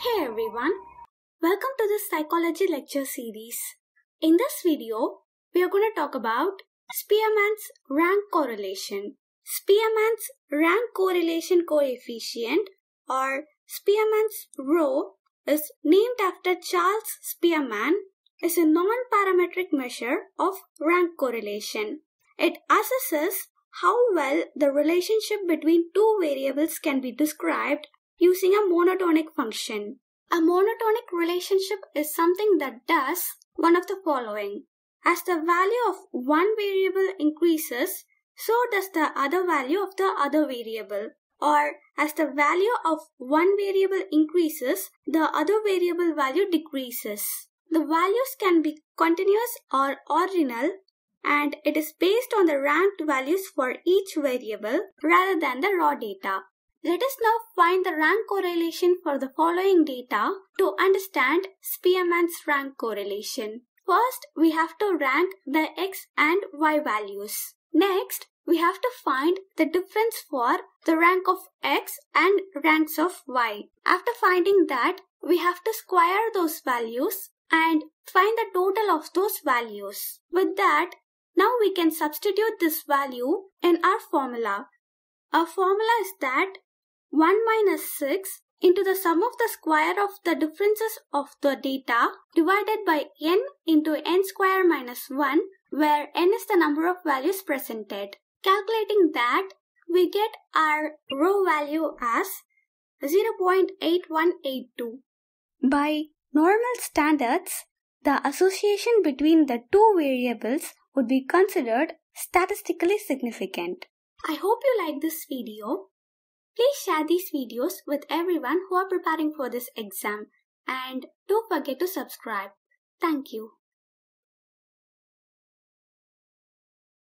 Hey everyone, welcome to this psychology lecture series. In this video, we are going to talk about Spearman's rank correlation. Spearman's rank correlation coefficient or Spearman's rho is named after Charles Spearman is a non-parametric measure of rank correlation. It assesses how well the relationship between two variables can be described using a monotonic function. A monotonic relationship is something that does one of the following. As the value of one variable increases, so does the other value of the other variable. Or as the value of one variable increases, the other variable value decreases. The values can be continuous or ordinal and it is based on the ranked values for each variable rather than the raw data. Let us now find the rank correlation for the following data to understand Spearman's rank correlation. First, we have to rank the x and y values. Next, we have to find the difference for the rank of x and ranks of y. After finding that, we have to square those values and find the total of those values. With that, now we can substitute this value in our formula. Our formula is that 1 minus 6 into the sum of the square of the differences of the data divided by n into n square minus 1 where n is the number of values presented. Calculating that, we get our row value as 0.8182. By normal standards, the association between the two variables would be considered statistically significant. I hope you like this video. Please share these videos with everyone who are preparing for this exam and don't forget to subscribe. Thank you.